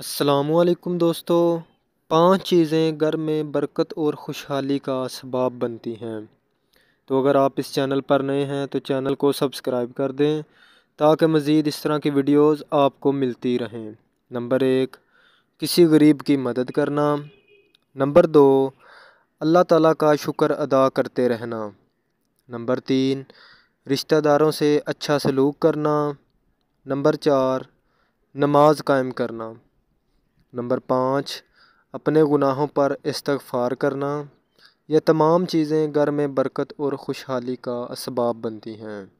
असलकुम दोस्तों पांच चीज़ें घर में बरकत और खुशहाली का सबाब बनती हैं तो अगर आप इस चैनल पर नए हैं तो चैनल को सब्सक्राइब कर दें ताकि मज़ीद इस तरह की वीडियोस आपको मिलती रहें नंबर एक किसी गरीब की मदद करना नंबर दो अल्लाह ताला का शुक्र अदा करते रहना नंबर तीन रिश्तेदारों से अच्छा सलूक करना नंबर चार नमाज कायम करना नंबर पाँच अपने गुनाहों पर इस्तगफ़ार करना यह तमाम चीज़ें घर में बरकत और खुशहाली का इसबाब बनती हैं